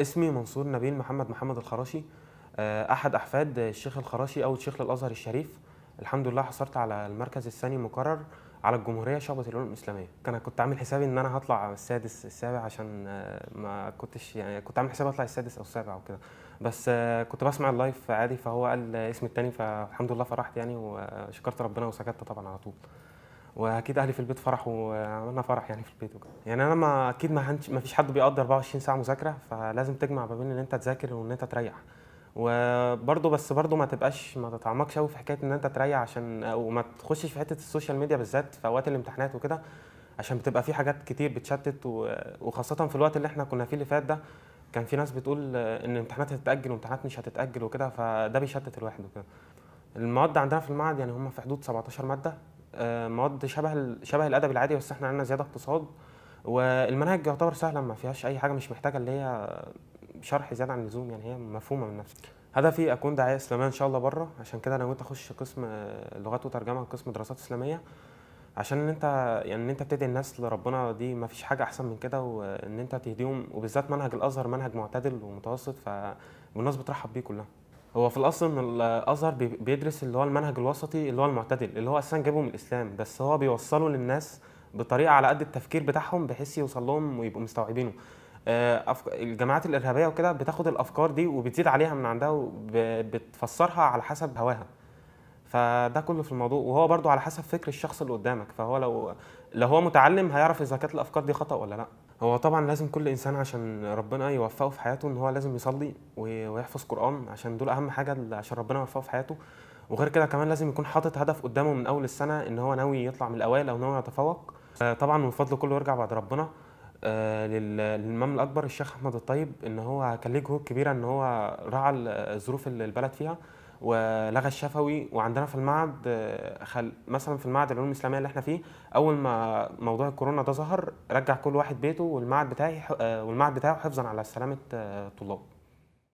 اسمي منصور نبيل محمد محمد الخراشي آه، احد احفاد الشيخ الخراشي او شيخ الازهر الشريف الحمد لله حصلت على المركز الثاني مكرر على الجمهوريه شعبه العلوم الاسلاميه انا كنت عامل حسابي ان انا هطلع السادس السابع عشان آه، ما كنتش يعني كنت عامل حسابي اطلع السادس او السابع او كده بس آه، كنت بسمع اللايف عادي فهو قال اسم الثاني فالحمد لله فرحت يعني وشكرت ربنا وسكتت طبعا على طول واكيد اهلي في البيت فرحوا وعملنا فرح يعني في البيت وكده يعني انا ما اكيد ما, هنش... ما فيش حد بيقدر 24 ساعه مذاكره فلازم تجمع ما بين ان انت تذاكر وان انت تريح وبرضه بس برضه ما تبقاش ما تتعمقش قوي في حكايه ان انت تريح عشان وما تخشش في حته السوشيال ميديا بالذات في اوقات الامتحانات وكده عشان بتبقى في حاجات كتير بتشتت وخاصه في الوقت اللي احنا كنا فيه اللي فات ده كان في ناس بتقول ان الامتحانات هتتاجل وامتحانات مش هتتاجل وكده فده بيشتت الواحد وكده المواد عندنا في المعهد يعني هم في حدود 17 ماده آه، مواد شبه شبه الادب العادي بس احنا عندنا زياده اقتصاد والمنهج يعتبر سهله ما فيهاش اي حاجه مش محتاجه اللي هي شرح زياده عن اللزوم يعني هي مفهومه من نفسها هدفي اكون داعيه اسلاميه ان شاء الله بره عشان كده انا نويت اخش قسم آه، لغات وترجمه قسم دراسات اسلاميه عشان ان انت يعني ان انت بتدعي الناس لربنا دي ما فيش حاجه احسن من كده وان انت تهديهم وبالذات منهج الازهر منهج معتدل ومتوسط فالناس بترحب بيه كلها هو في الاصل من الازهر بيدرس اللي هو المنهج الوسطي اللي هو المعتدل اللي هو اساسا جايبه من الاسلام بس هو بيوصله للناس بطريقه على قد التفكير بتاعهم بحيث يوصل لهم ويبقوا مستوعبينه آه، الجماعات الارهابيه وكده بتاخد الافكار دي وبتزيد عليها من عندها وبتفسرها على حسب هواها فده كله في الموضوع وهو برضو على حسب فكر الشخص اللي قدامك فهو لو لو هو متعلم هيعرف اذا كانت الافكار دي خطا ولا لا هو طبعا لازم كل انسان عشان ربنا يوفقه في حياته ان هو لازم يصلي ويحفظ قران عشان دول اهم حاجه عشان ربنا يوفقه في حياته وغير كده كمان لازم يكون حاطط هدف قدامه من اول السنه ان هو ناوي يطلع من الاوائل او ناوي يتفوق طبعا من فضل كله يرجع بعد ربنا آه، للإمام الأكبر الشيخ أحمد الطيب إن هو كان ليه جهود كبيرة إن هو راعى الظروف اللي البلد فيها ولغى الشفوي وعندنا في المعهد آه، خل... مثلا في المعهد العلوم الاسلاميه اللي احنا فيه اول ما موضوع الكورونا ده ظهر رجع كل واحد بيته والمعهد بتاعي آه، والمعهد بتاعه حفظا على سلامه الطلاب